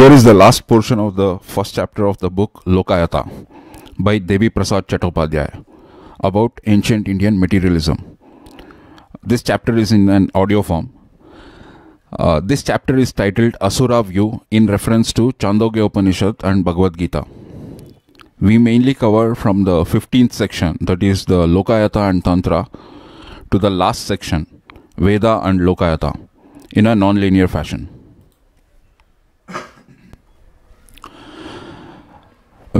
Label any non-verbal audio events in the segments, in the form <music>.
Here is the last portion of the first chapter of the book Lokayata by Devi Prasad Chattopadhyay about ancient Indian materialism. This chapter is in an audio form. Uh, this chapter is titled Asura View in reference to Chandogya Upanishad and Bhagavad Gita. We mainly cover from the 15th section, that is the Lokayata and Tantra, to the last section, Veda and Lokayata, in a non-linear fashion.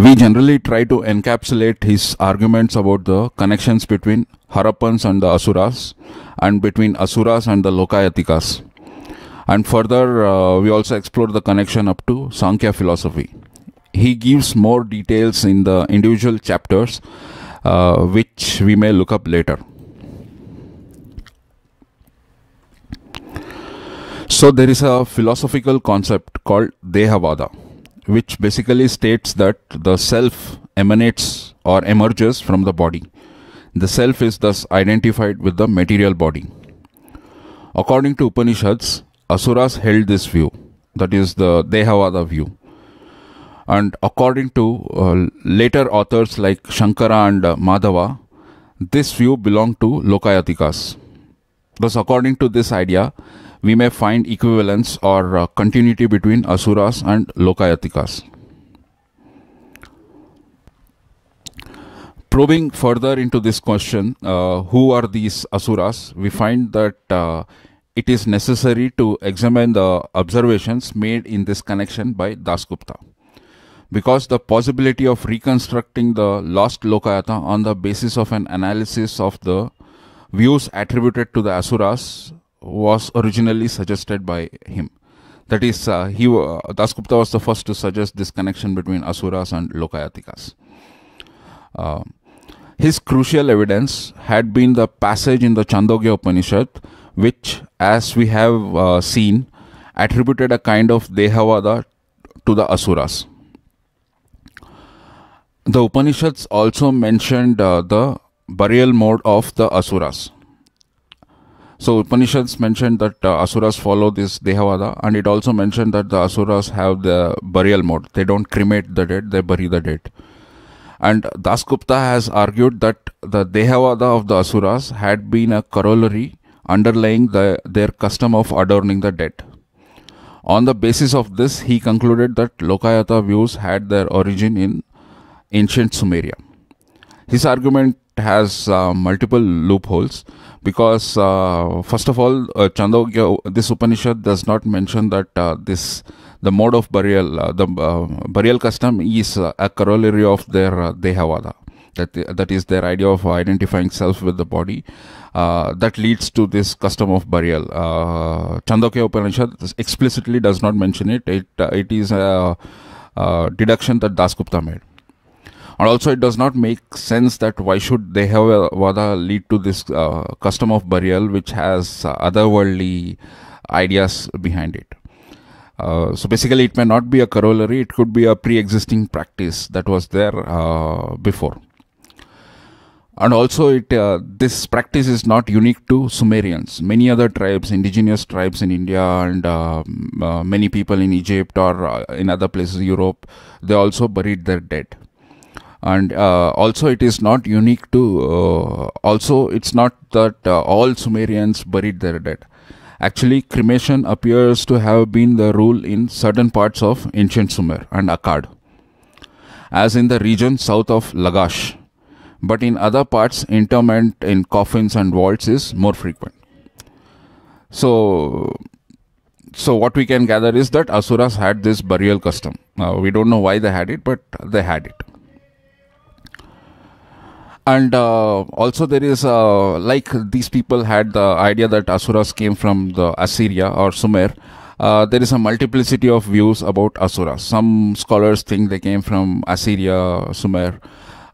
We generally try to encapsulate his arguments about the connections between Harappans and the Asuras and between Asuras and the Lokayatikas. And further, uh, we also explore the connection up to Sankhya philosophy. He gives more details in the individual chapters, uh, which we may look up later. So, there is a philosophical concept called Dehavada which basically states that the self emanates or emerges from the body. The self is thus identified with the material body. According to Upanishads, Asuras held this view, that is the Dehavada view. And according to uh, later authors like Shankara and uh, Madhava, this view belonged to Lokayatikas. Thus, according to this idea, we may find equivalence or uh, continuity between asuras and lokayatikas. Probing further into this question, uh, who are these asuras? We find that uh, it is necessary to examine the observations made in this connection by Dasgupta. Because the possibility of reconstructing the lost Lokayata on the basis of an analysis of the views attributed to the asuras was originally suggested by him. That is, uh, he uh, Dasgupta was the first to suggest this connection between Asuras and Lokayatikas. Uh, his crucial evidence had been the passage in the Chandogya Upanishad, which, as we have uh, seen, attributed a kind of Dehavada to the Asuras. The Upanishads also mentioned uh, the burial mode of the Asuras. So Upanishads mentioned that uh, Asuras follow this Dehavada, and it also mentioned that the Asuras have the burial mode. They don't cremate the dead, they bury the dead. And Dasgupta has argued that the Dehavada of the Asuras had been a corollary underlying the, their custom of adorning the dead. On the basis of this, he concluded that Lokayata views had their origin in ancient Sumeria. His argument has uh, multiple loopholes because uh, first of all uh, Chandogya this Upanishad does not mention that uh, this the mode of burial uh, the uh, burial custom is a corollary of their uh, Dehavada that that is their idea of identifying self with the body uh, that leads to this custom of burial uh, chandogya upanishad explicitly does not mention it it uh, it is a, a deduction that dasgupta made and also it does not make sense that why should they have a vada lead to this uh, custom of burial which has uh, otherworldly ideas behind it uh, so basically it may not be a corollary it could be a pre-existing practice that was there uh, before and also it uh, this practice is not unique to sumerians many other tribes indigenous tribes in india and uh, uh, many people in egypt or uh, in other places europe they also buried their dead and uh, also it is not unique to uh, also it's not that uh, all sumerians buried their dead actually cremation appears to have been the rule in certain parts of ancient sumer and akkad as in the region south of lagash but in other parts interment in coffins and vaults is more frequent so so what we can gather is that asuras had this burial custom uh, we don't know why they had it but they had it and uh, also there is uh, like these people had the idea that asuras came from the assyria or sumer uh, there is a multiplicity of views about asuras some scholars think they came from assyria sumer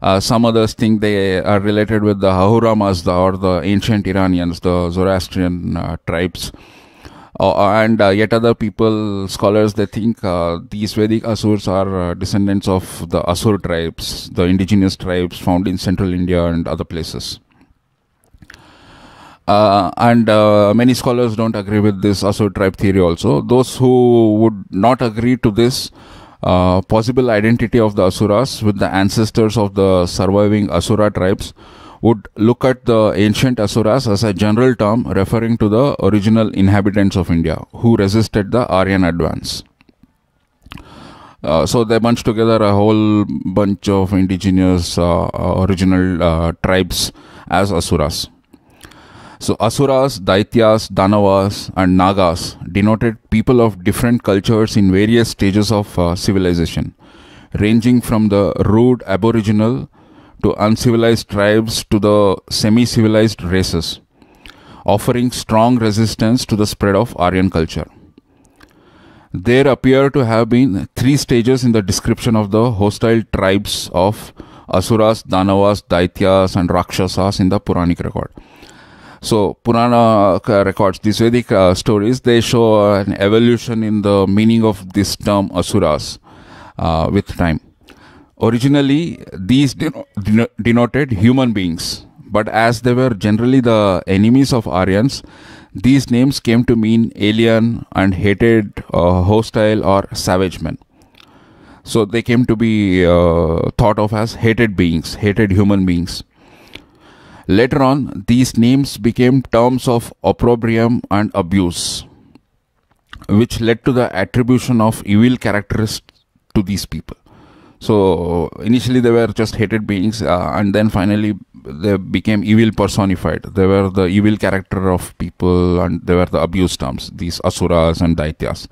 uh, some others think they are related with the Ahura Mazda or the ancient Iranians, the Zoroastrian uh, tribes. Uh, uh, and uh, yet other people, scholars, they think these Vedic Asuras are descendants of the Asur tribes, the indigenous tribes found in central India and other places. Uh, and uh, many scholars don't agree with this Asur tribe theory also. Those who would not agree to this uh, possible identity of the Asuras with the ancestors of the surviving Asura tribes would look at the ancient Asuras as a general term referring to the original inhabitants of India who resisted the Aryan advance. Uh, so they bunched together a whole bunch of indigenous uh, uh original uh, tribes as Asuras. So Asuras, Daityas, Danavas, and Nagas denoted people of different cultures in various stages of uh, civilization, ranging from the rude aboriginal to uncivilized tribes to the semi civilized races, offering strong resistance to the spread of Aryan culture. There appear to have been three stages in the description of the hostile tribes of Asuras, Danavas, Daityas, and Rakshasas in the Puranic record. So, Purana uh, records, these Vedic uh, stories, they show an evolution in the meaning of this term Asuras uh, with time. Originally, these den- den- denoted human beings, but as they were generally the enemies of Aryans, these names came to mean alien and hated, uh, hostile, or savage men. So they came to be uh, thought of as hated beings, hated human beings. Later on, these names became terms of opprobrium and abuse, which led to the attribution of evil characteristics to these people. So initially they were just hated beings, uh, and then finally they became evil personified. They were the evil character of people, and they were the abuse terms, these asuras and daityas.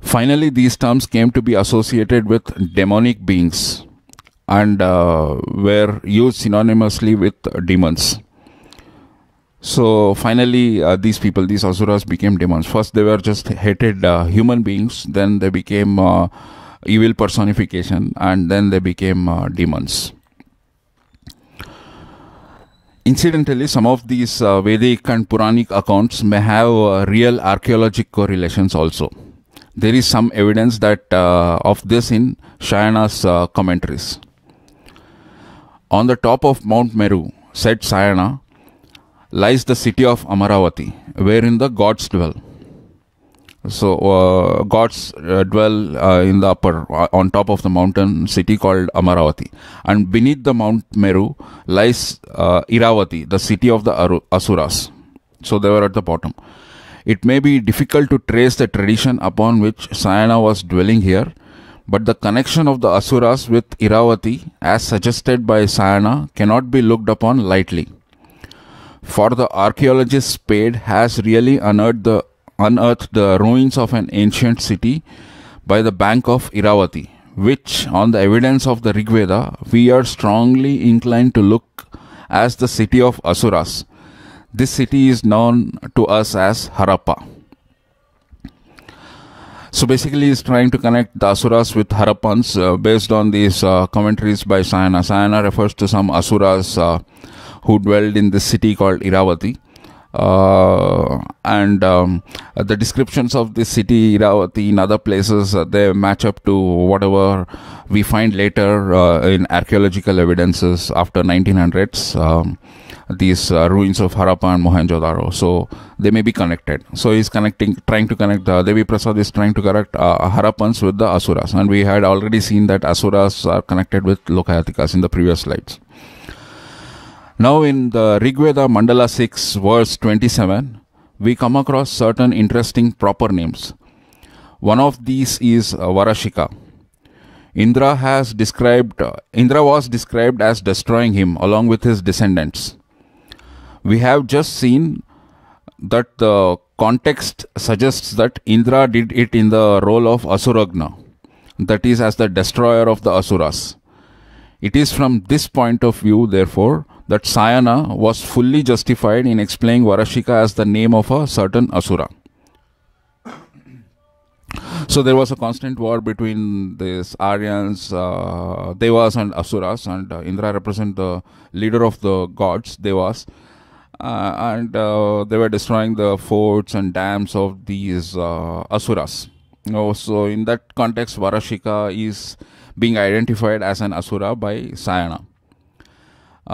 Finally, these terms came to be associated with demonic beings and uh, were used synonymously with demons. So finally, uh, these people, these asuras, became demons. First, they were just hated uh, human beings. Then they became uh, evil personification and then they became uh, demons. Incidentally, some of these uh, Vedic and Puranic accounts may have uh, real archaeological correlations also. There is some evidence that uh, of this in Shayana's uh, commentaries. On the top of Mount Meru, said Shayana, lies the city of Amaravati, wherein the gods dwell. So uh, gods uh, dwell uh, in the upper, uh, on top of the mountain city called Amaravati, and beneath the Mount Meru lies uh, Iravati, the city of the Asuras. So they were at the bottom. It may be difficult to trace the tradition upon which Sayana was dwelling here, but the connection of the Asuras with Iravati, as suggested by Sayana, cannot be looked upon lightly. For the archaeologist Spade has really unearthed the unearthed the ruins of an ancient city by the bank of Iravati, which, on the evidence of the Rig Veda, we are strongly inclined to look as the city of Asuras. This city is known to us as Harappa. So basically, he's trying to connect the Asuras with Harappans uh, based on these uh, commentaries by Sayana. Sayana refers to some Asuras uh, who dwelled in this city called Iravati uh, and um, the descriptions of the city Iravati in other places uh, they match up to whatever we find later uh, in archaeological evidences after 1900s um, these uh, ruins of Harappa and Mohenjo-daro so they may be connected so he's connecting trying to connect Devi Prasad is trying to connect Harappans with the Asuras and we had already seen that Asuras are connected with Lokayatikas in the previous slides now, in the Rigveda Mandala 6, verse 27, we come across certain interesting proper names. One of these is uh, Varashika. Indra has described uh, Indra was described as destroying him along with his descendants. We have just seen that the context suggests that Indra did it in the role of Asuragna, that is, as the destroyer of the Asuras. It is from this point of view, therefore, that Sayana was fully justified in explaining Varashika as the name of a certain Asura. So there was a constant war between these Aryans, uh, Devas, and Asuras, and uh, Indra represents the leader of the gods, Devas. Uh, and uh, they were destroying the forts and dams of these uh, asuras. You oh, know, so in that context, Varashika is being identified as an asura by Sayana.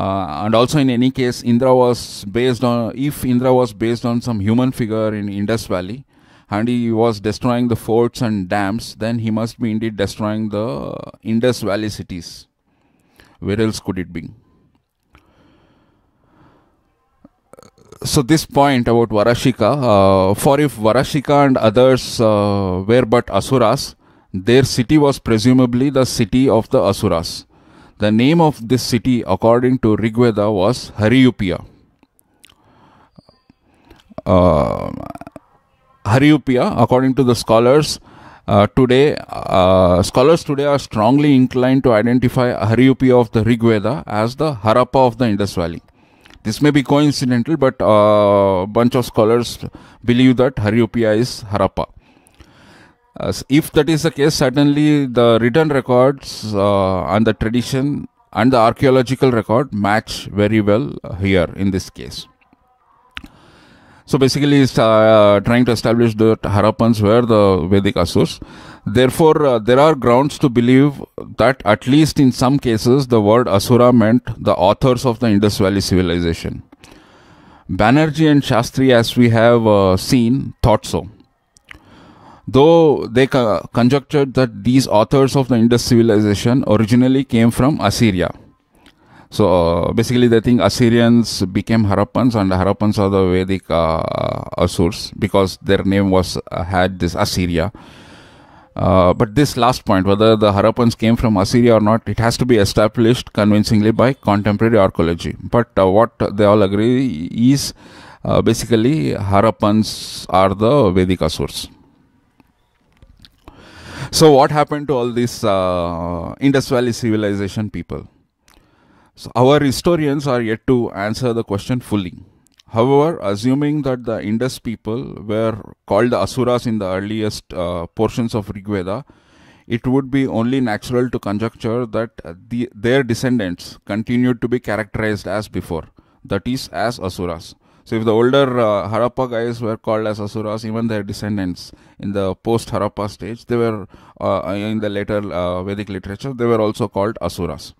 Uh, and also in any case indra was based on if indra was based on some human figure in indus valley and he was destroying the forts and dams then he must be indeed destroying the indus valley cities where else could it be so this point about varashika uh, for if varashika and others uh, were but asuras their city was presumably the city of the asuras the name of this city, according to Rigveda, was Hariupya. Uh, according to the scholars, uh, today uh, scholars today are strongly inclined to identify Hariupya of the Rigveda as the Harappa of the Indus Valley. This may be coincidental, but a uh, bunch of scholars believe that Hariupya is Harappa. Uh, if that is the case, certainly the written records uh, and the tradition and the archaeological record match very well uh, here in this case. So basically, it's uh, uh trying to establish that Harappans were the Vedic Asurs. Therefore, uh, there are grounds to believe that at least in some cases, the word Asura meant the authors of the Indus Valley civilization. Banerjee and Shastri, as we have uh, seen, thought so though they co- conjectured that these authors of the Indus civilization originally came from Assyria. So uh, basically, they think Assyrians became Harappans, and Harappans are the Vedic uh, Asurs because their name was uh, had this Assyria. Uh, but this last point, whether the Harappans came from Assyria or not, it has to be established convincingly by contemporary archaeology. But uh, what they all agree is uh, basically Harappans are the Vedic Asurs. So what happened to all these uh, Indus Valley civilization people? So our historians are yet to answer the question fully. However, assuming that the Indus people were called the Asuras in the earliest uh, portions of Rigveda, it would be only natural to conjecture that the, their descendants continued to be characterized as before, that is, as Asuras. So, if the older uh, Harappa guys were called as Asuras, even their descendants in the post Harappa stage, they were uh, uh, in the later uh, Vedic literature, they were also called Asuras.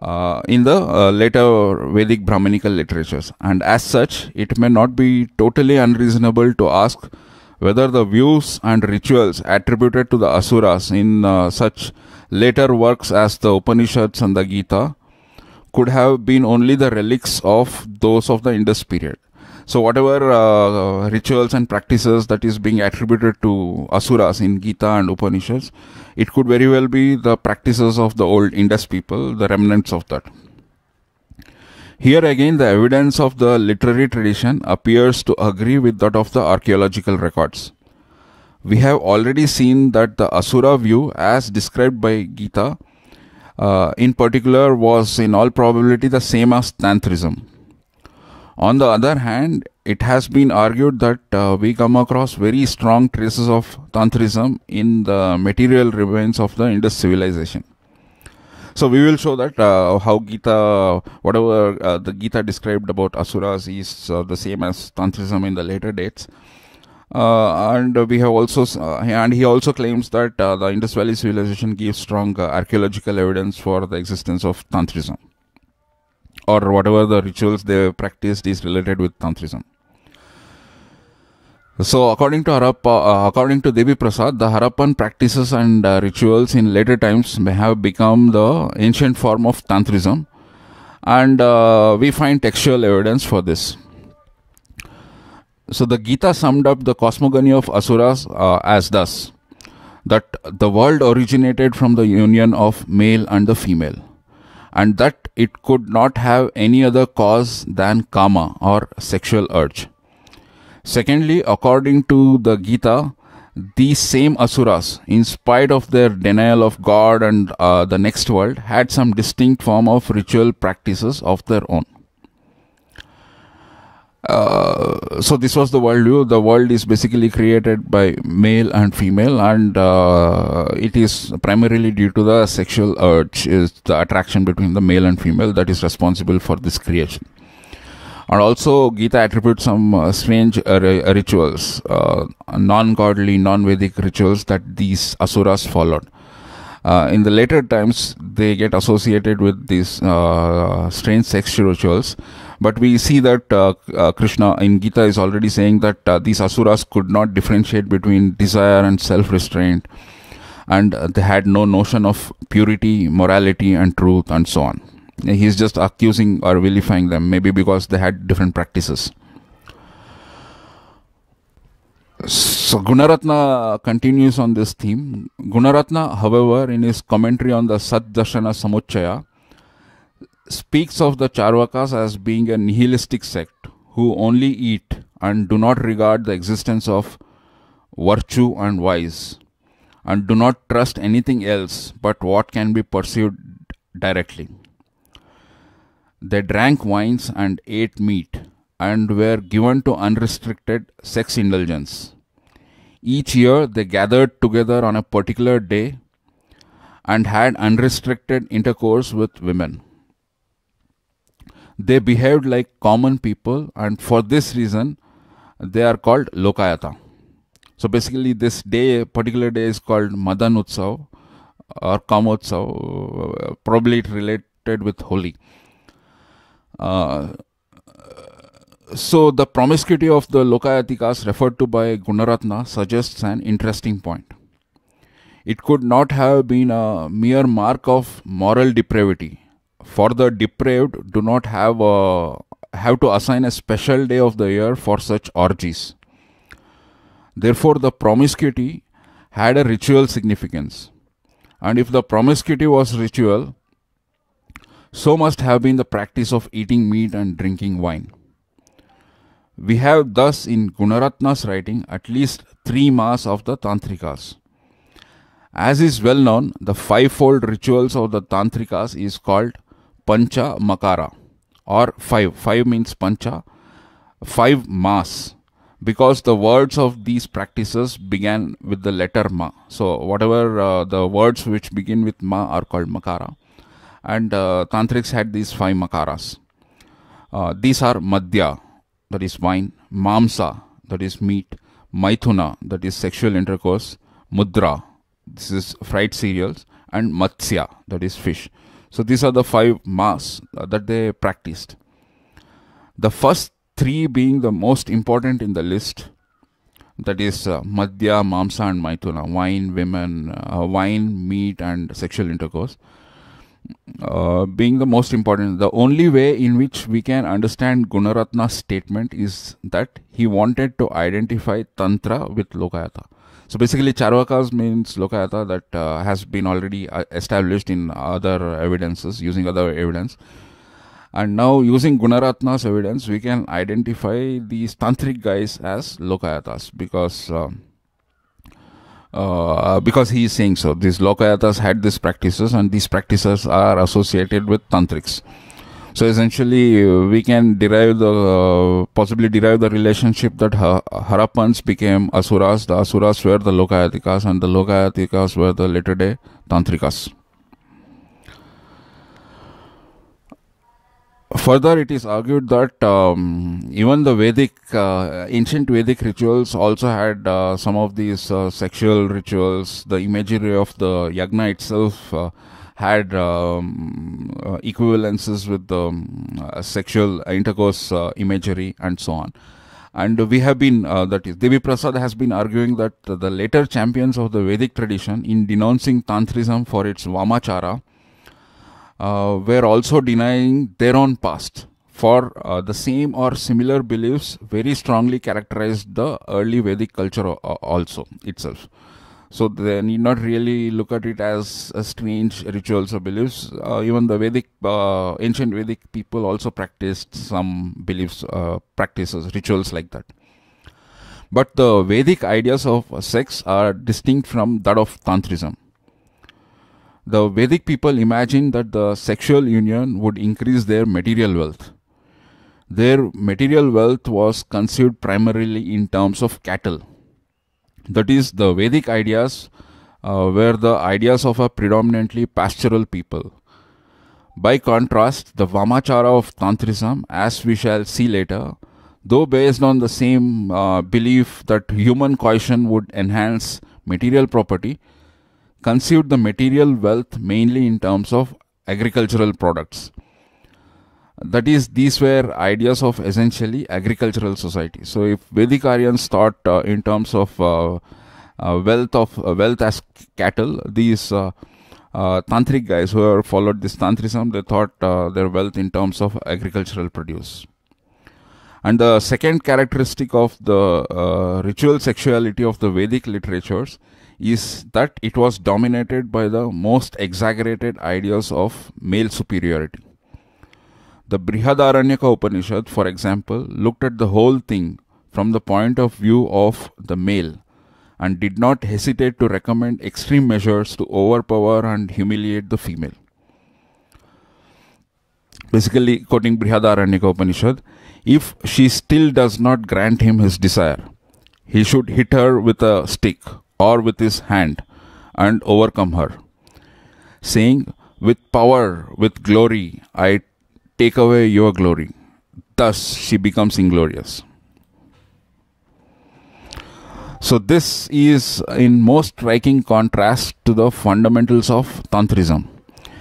Uh, in the uh, later Vedic Brahminical literatures, and as such, it may not be totally unreasonable to ask whether the views and rituals attributed to the Asuras in such later works as the Upanishads and the Gita could have been only the relics of those of the Indus period. So whatever uh, rituals and practices that is being attributed to asuras in Gita and Upanishads, it could very well be the practices of the old Indus people, the remnants of that. Here again, the evidence of the literary tradition appears to agree with that of the archaeological records. We have already seen that the asura view, as described by Gita, uh, in particular was in all probability the same as tantrism. On the other hand, it has been argued that uh, we come across very strong traces of tantrism in the material remains of the Indus civilization. So we will show that uh, how Gita, whatever uh, the Gita described about asuras is uh, the same as tantrism in the later dates. Uh, and we have also uh, and he also claims that uh, the Indus Valley civilization gives strong archaeological evidence for the existence of Tantrism or whatever the rituals they practiced is related with Tantrism. So, according to Harappa, uh, according to Devi Prasad, the Harappan practices and uh, rituals in later times may have become the ancient form of Tantrism, and uh, we find textual evidence for this. So the Gita summed up the cosmogony of asuras uh, as thus that the world originated from the union of male and the female and that it could not have any other cause than karma or sexual urge. Secondly, according to the Gita, these same asuras, in spite of their denial of God and uh, the next world, had some distinct form of ritual practices of their own. Uh, so this was the world view. The world is basically created by male and female, and uh, it is primarily due to the sexual urge, is the attraction between the male and female that is responsible for this creation. And also, Gita attributes some uh, strange uh, rituals, uh, non-godly, non-Vedic rituals that these asuras followed. in the later times, they get associated with these strange sexual rituals but we see that uh, uh, Krishna in Gita is already saying that uh, these asuras could not differentiate between desire and self restraint, and uh, they had no notion of purity, morality, and truth, and so on. He's just accusing or vilifying them, maybe because they had different practices. So Gunaratna continues on this theme. Gunaratna, however, in his commentary on the Sat Dashana Samuchaya, speaks of the Charvakas as being a nihilistic sect who only eat and do not regard the existence of virtue and vice and do not trust anything else but what can be perceived directly. They drank wines and ate meat and were given to unrestricted sex indulgence. Each year they gathered together on a particular day and had unrestricted intercourse with women. They behaved like common people, and for this reason, they are called Lokayata. So basically, this day, particular day, is called Madan Utsav or Kamotsav. Probably it related with Holi. Uh, so the promiscuity of the lokayatikas referred to by Gunaratna suggests an interesting point. It could not have been a mere mark of moral depravity for the depraved do not have a, have to assign a special day of the year for such orgies. Therefore, the promiscuity had a ritual significance. And if the promiscuity was ritual, so must have been the practice of eating meat and drinking wine. We have thus in Gunaratna's writing at least three mass of the Tantrikas. As is well known, the fivefold rituals of the Tantrikas is called pancha makara or five. Five means pancha, five mass because the words of these practices began with the letter ma. So, whatever uh, the words which begin with ma are called makara. And uh, tantrics had these five makaras. Uh, these are madhya, that is wine, mamsa, that is meat, maithuna, that is sexual intercourse, mudra, this is fried cereals, and matsya, that is fish. So these are the five mass that they practiced. The first three being the most important in the list that is uh, madhya mamsa and maituna wine women uh, wine meat and sexual intercourse uh, being the most important the only way in which we can understand gunaratna's statement is that he wanted to identify tantra with lokayata so basically, charvakas means lokayata that uh, has been already uh, established in other evidences using other evidence. And now, using Gunaratna's evidence, we can identify these tantric guys as lokayatas because. Uh, uh, because he is saying so. These lokayatas had these practices, and these practices are associated with tantrics. So essentially, we can derive the possibly derive the relationship that ha- Harappans became Asuras. The Asuras were the Lokayatikas, and the Lokayatikas were the later day Tantrikas. Further, it is argued that um, even the Vedic, uh, ancient Vedic rituals also had uh, some of these uh, sexual rituals. The imagery of the yagna itself uh, had um, uh, equivalences with um, uh, sexual intercourse uh, imagery and so on. And we have been, uh, that is, Devi Prasad has been arguing that the later champions of the Vedic tradition, in denouncing Tantrism for its Vamachara, uh, were also denying their own past. For the same or similar beliefs, very strongly characterized the early Vedic culture also itself. So they need not really look at it as, a strange rituals or beliefs. Uh, even the Vedic, uh, ancient Vedic people also practiced some beliefs, uh, practices, rituals like that. But the Vedic ideas of sex are distinct from that of Tantrism. The Vedic people imagined that the sexual union would increase their material wealth. Their material wealth was conceived primarily in terms of cattle that is the Vedic ideas uh, were the ideas of a predominantly pastoral people. By contrast, the Vamachara of Tantrism, as we shall see later, though based on the same uh, belief that human coition would enhance material property, conceived the material wealth mainly in terms of agricultural products that is these were ideas of essentially agricultural society so if vedic aryans thought uh, in terms of uh, uh, wealth of uh, wealth as cattle these uh, uh, tantric guys who followed this tantrism they thought their wealth in terms of agricultural produce and the second characteristic of the ritual sexuality of the vedic literatures is that it was dominated by the most exaggerated ideas of male superiority the Brihadaranyaka Upanishad, for example, looked at the whole thing from the point of view of the male and did not hesitate to recommend extreme measures to overpower and humiliate the female. Basically, quoting Brihadaranyaka Upanishad, if she still does not grant him his desire, he should hit her with a stick or with his hand and overcome her, saying, With power, with glory, I take away your glory. Thus she becomes inglorious. So, this is in most striking contrast to the fundamentals of Tantrism,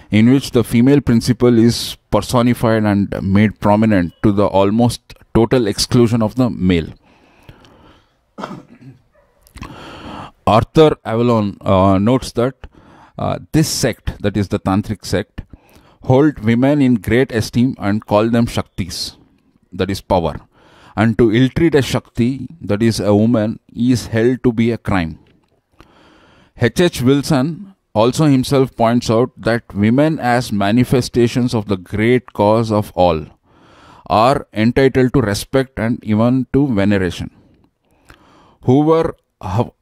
in which the female principle is personified and made prominent to the almost total exclusion of the male. Arthur Avalon uh, notes that uh, this sect, that is the Tantric sect, hold women in great esteem and call them Shaktis, that is power. And to ill treat a Shakti, that is a woman, is held to be a crime. H. H. Wilson also himself points out that women, as manifestations of the great cause of all, are entitled to respect and even to veneration. Whoever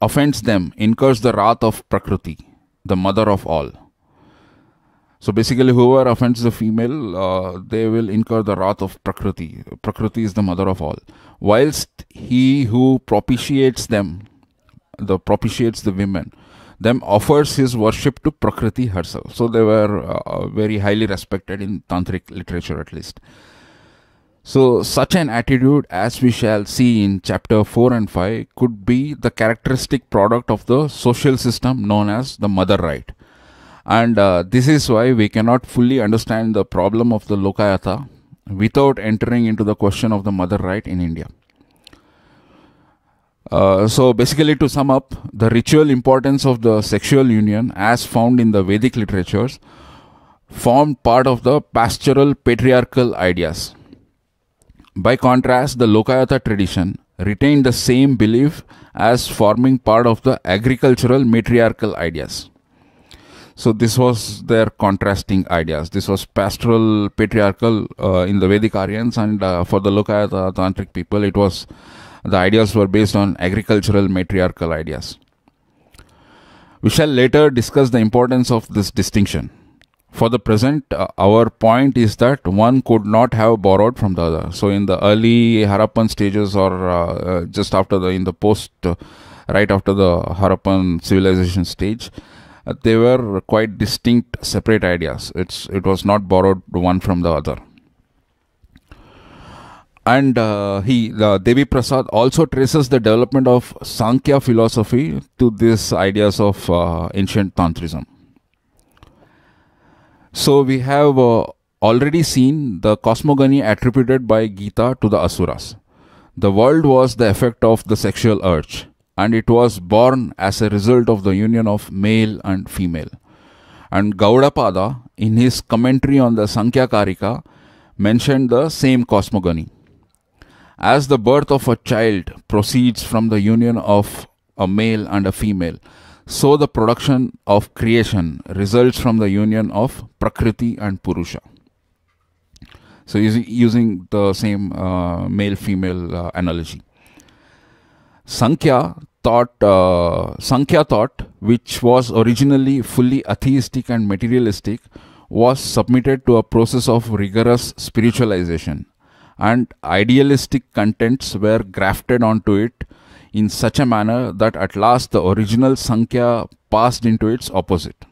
offends them incurs the wrath of Prakriti, the mother of all. So basically, whoever offends the female, uh, they will incur the wrath of Prakriti. Prakriti is the mother of all. Whilst he who propitiates them, the propitiates the women, them offers his worship to Prakriti herself. So they were uh, very highly respected in tantric literature, at least. So, such an attitude, as we shall see in chapter 4 and 5, could be the characteristic product of the social system known as the mother right. And uh, this is why we cannot fully understand the problem of the Lokayata without entering into the question of the mother right in India. Uh, so basically to sum up the ritual importance of the sexual union as found in the vedic literatures formed part of the pastoral patriarchal ideas by contrast the lokayata tradition retained the same belief as forming part of the agricultural matriarchal ideas so this was their contrasting ideas. This was pastoral patriarchal uh, in the Vedic Aryans, and uh, for the Lokayata tantric people, it was the ideas were based on agricultural matriarchal ideas. We shall later discuss the importance of this distinction. For the present, uh, our point is that one could not have borrowed from the other. So, in the early Harappan stages, or uh, uh just after the in the post, uh, right after the Harappan civilization stage, uh, they were quite distinct, separate ideas. It's it was not borrowed one from the other. And uh, he, Devi Prasad, also traces the development of Sankhya philosophy to these ideas of uh, ancient Tantrism. So we have uh, already seen the cosmogony attributed by Gita to the Asuras. The world was the effect of the sexual urge and it was born as a result of the union of male and female. And Gaudapada, in his commentary on the Sankhya Karika, mentioned the same cosmogony. As the birth of a child proceeds from the union of a male and a female, so the production of creation results from the union of Prakriti and Purusha. So, using, the same uh, male female uh, analogy. Sankhya thought, uh, Sankhya thought, which was originally fully atheistic and materialistic, was submitted to a process of rigorous spiritualization, and idealistic contents were grafted onto it in such a manner that at last the original Sankhya passed into its opposite.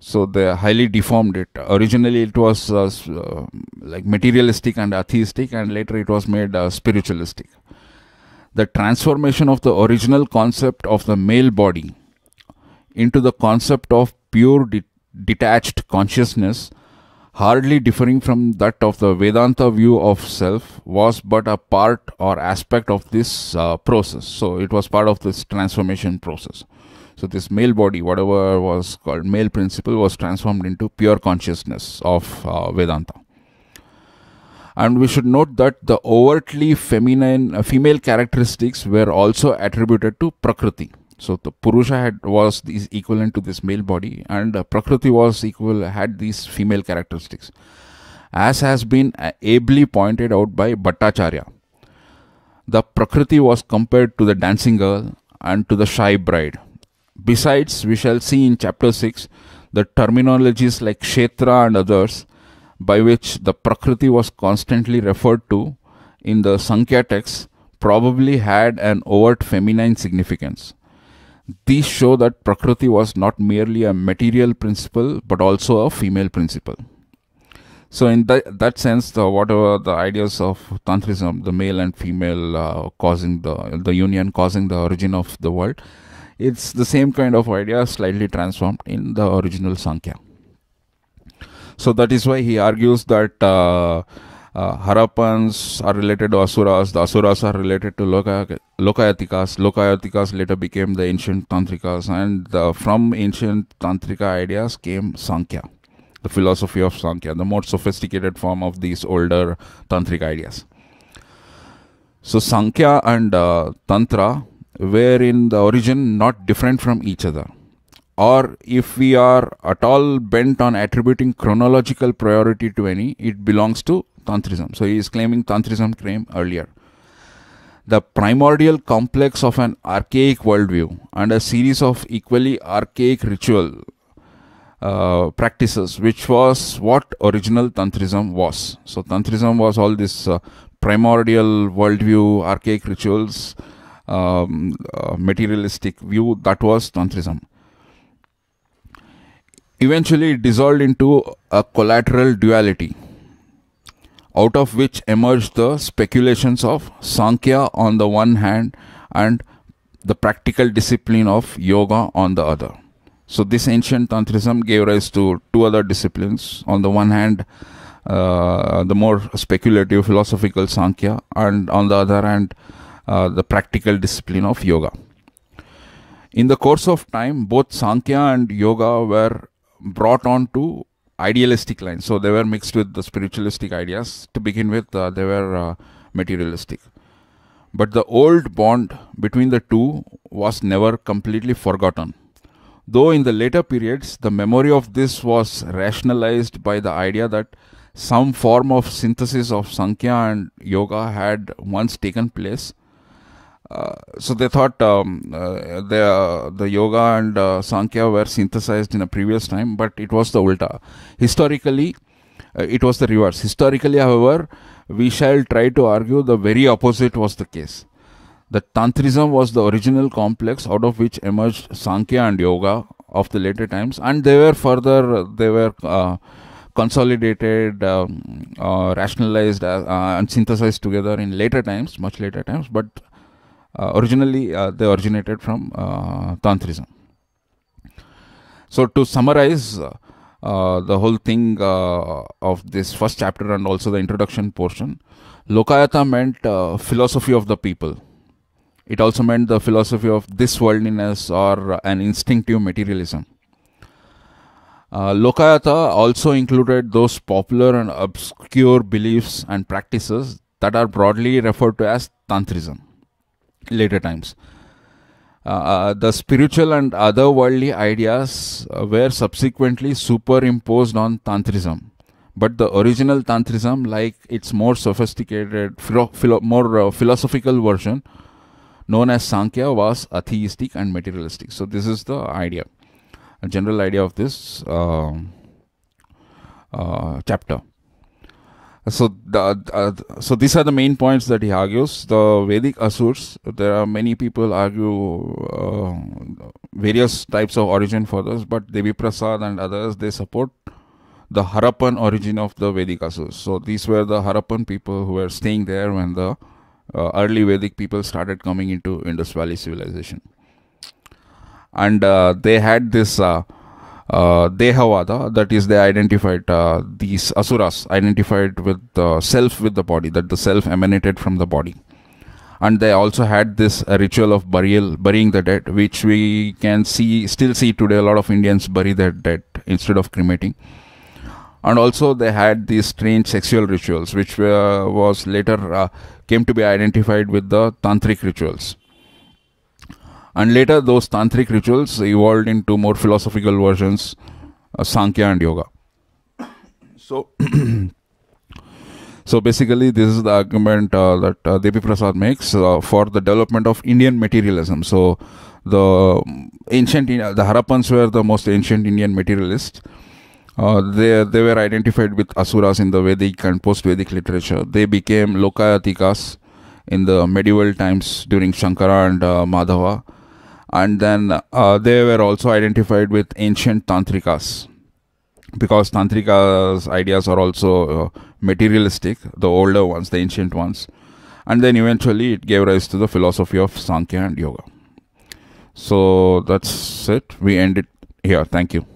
So they highly deformed it. Originally, it was uh, uh like materialistic and atheistic, and later it was made uh, spiritualistic the transformation of the original concept of the male body into the concept of pure de- detached consciousness, hardly differing from that of the Vedanta view of self, was but a part or aspect of this uh, process. So it was part of this transformation process. So this male body, whatever was called male principle, was transformed into pure consciousness of uh, Vedanta and we should note that the overtly feminine uh, female characteristics were also attributed to Prakriti. So the Purusha had was this equivalent to this male body, and uh, Prakriti was equal had these female characteristics, as has been uh, ably pointed out by Bhattacharya. The Prakriti was compared to the dancing girl and to the shy bride. Besides, we shall see in chapter 6 the terminologies like Kshetra and others by which the Prakriti was constantly referred to in the Sankhya texts probably had an overt feminine significance. These show that Prakriti was not merely a material principle but also a female principle. So, in that, that sense, the, whatever the ideas of Tantrism, the male and female uh, causing the, the union, causing the origin of the world, it's the same kind of idea slightly transformed in the original Sankhya. So that is why he argues that uh, uh, Harappans are related to Asuras, the Asuras are related to Lokayatikas, Lokayatikas later became the ancient Tantrikas, and from ancient Tantrika ideas came Sankhya, the philosophy of Sankhya, the more sophisticated form of these older Tantric ideas. So, Sankhya and uh, Tantra were in the origin not different from each other or if we are at all bent on attributing chronological priority to any, it belongs to Tantrism. So he is claiming Tantrism claim earlier. The primordial complex of an archaic worldview and a series of equally archaic ritual uh, practices, which was what original Tantrism was. So Tantrism was all this uh, primordial worldview, archaic rituals, um, uh, materialistic view that was Tantrism Eventually, it dissolved into a collateral duality, out of which emerged the speculations of Sankhya on the one hand and the practical discipline of yoga on the other. So, this ancient Tantrism gave rise to two other disciplines. On the one hand, uh, the more speculative philosophical Sankhya, and on the other hand, uh, the practical discipline of yoga. In the course of time, both Sankhya and yoga were brought on to idealistic lines. So they were mixed with the spiritualistic ideas. To begin with, uh, they were uh, materialistic. But the old bond between the two was never completely forgotten. Though in the later periods, the memory of this was rationalized by the idea that some form of synthesis of Sankhya and Yoga had once taken place uh, so they thought um, uh, the uh, the yoga and uh, sankhya were synthesized in a previous time, but it was the ulta. Historically, uh, it was the reverse. Historically, however, we shall try to argue the very opposite was the case. The tantrism was the original complex out of which emerged sankhya and yoga of the later times, and they were further they were consolidated, um, rationalized, and synthesized together in later times, much later times, but uh, originally, uh, they originated from uh, Tantrism. So, to summarize, uh, the whole thing uh, of this first chapter and also the introduction portion. Lokayata meant uh, philosophy of the people. It also meant the philosophy of this worldliness or an instinctive materialism. Lokayata also included those popular and obscure beliefs and practices that are broadly referred to as Tantrism later times. Uh, uh, the spiritual and otherworldly ideas were subsequently superimposed on Tantrism. But the original Tantrism, like its more sophisticated, philo- philo- more uh, philosophical version, known as Sankhya, was atheistic and materialistic. So, this is the idea, a general idea of this uh, uh chapter so the, uh, so these are the main points that he argues the vedic asurs there are many people argue uh, various types of origin for this but devi prasad and others they support the harappan origin of the vedic asurs so these were the harappan people who were staying there when the uh, early vedic people started coming into indus valley civilization and uh, they had this uh, uh, Dehavada, that is, they identified uh, these asuras, identified with the self with the body, that the self emanated from the body. And they also had this uh, ritual of burial, burying the dead, which we can see, still see today. A lot of Indians bury their dead instead of cremating and also they had these strange sexual rituals which were, uh, was later uh, came to be identified with the tantric rituals and later, those tantric rituals evolved into more philosophical versions, uh, Sankhya and Yoga. So, <clears throat> so basically, this is the argument uh, that uh, Devi Prasad makes uh, for the development of Indian materialism. So, the ancient uh, the Harappans were the most ancient Indian materialists. Uh, they, they were identified with asuras in the Vedic and post-Vedic literature. They became Lokayatikas in the medieval times during Shankara and uh, Madhava and then uh, they were also identified with ancient tantrikas because tantrikas ideas are also uh, materialistic the older ones the ancient ones and then eventually it gave rise to the philosophy of sankhya and yoga so that's it we end it here thank you